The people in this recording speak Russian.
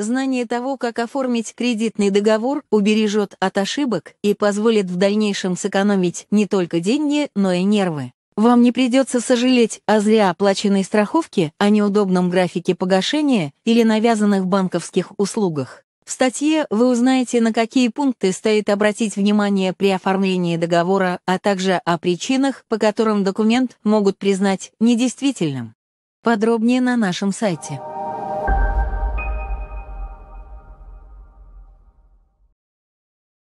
Знание того, как оформить кредитный договор, убережет от ошибок и позволит в дальнейшем сэкономить не только деньги, но и нервы. Вам не придется сожалеть о зря оплаченной страховке, о неудобном графике погашения или навязанных банковских услугах. В статье вы узнаете, на какие пункты стоит обратить внимание при оформлении договора, а также о причинах, по которым документ могут признать недействительным. Подробнее на нашем сайте.